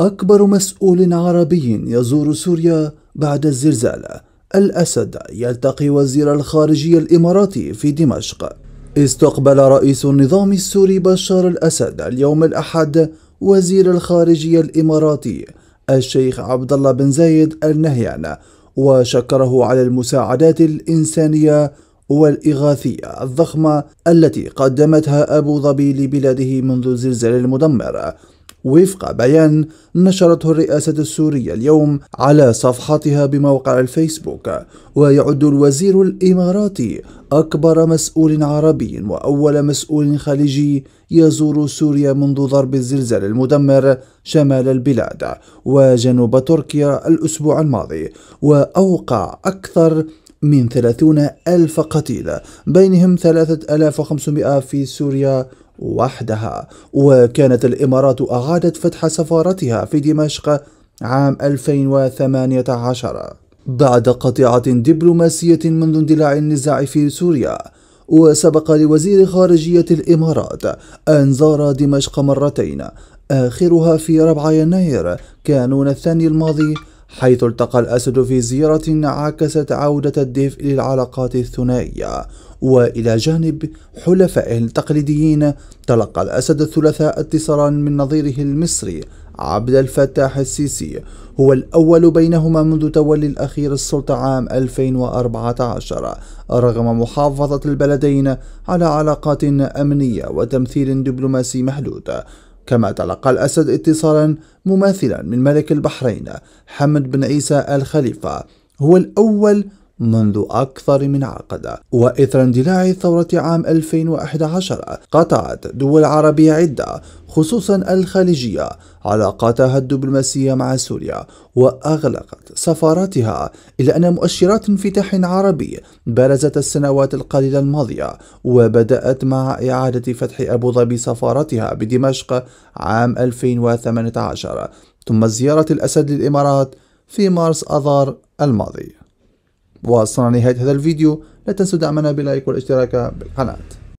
أكبر مسؤول عربي يزور سوريا بعد الزلزال الأسد يلتقي وزير الخارجية الإماراتي في دمشق استقبل رئيس النظام السوري بشار الأسد اليوم الأحد وزير الخارجية الإماراتي الشيخ عبد الله بن زايد النهيان وشكره على المساعدات الإنسانية والإغاثية الضخمة التي قدمتها أبو ظبي لبلاده منذ الزلزال المدمر وفق بيان نشرته الرئاسة السورية اليوم على صفحتها بموقع الفيسبوك ويعد الوزير الإماراتي أكبر مسؤول عربي وأول مسؤول خليجي يزور سوريا منذ ضرب الزلزال المدمر شمال البلاد وجنوب تركيا الأسبوع الماضي وأوقع أكثر من ثلاثون ألف قتيل بينهم 3500 في سوريا وحدها وكانت الإمارات أعادت فتح سفارتها في دمشق عام 2018 بعد قطيعة دبلوماسية منذ اندلاع النزاع في سوريا وسبق لوزير خارجية الإمارات أن زار دمشق مرتين آخرها في ربع يناير كانون الثاني الماضي حيث التقى الأسد في زيارة عكست عودة الدفء للعلاقات الثنائية وإلى جانب حلفائه التقليديين تلقى الأسد الثلاثاء اتصالا من نظيره المصري عبد الفتاح السيسي هو الأول بينهما منذ تولي الأخير السلطة عام 2014 رغم محافظة البلدين على علاقات أمنية وتمثيل دبلوماسي محدود كما تلقى الأسد اتصالا مماثلا من ملك البحرين حمد بن عيسى الخليفة هو الأول منذ أكثر من عقد وإثر اندلاع ثورة عام 2011 قطعت دول عربية عدة خصوصا الخليجية علاقاتها الدبلوماسية مع سوريا وأغلقت سفاراتها إلا أن مؤشرات انفتاح عربي برزت السنوات القليلة الماضية وبدأت مع إعادة فتح أبو ظبي سفارتها بدمشق عام 2018 ثم زيارة الأسد للإمارات في مارس أذار الماضي وصلنا نهاية هذا الفيديو لا تنسوا دعمنا بلايك والاشتراك بالقناة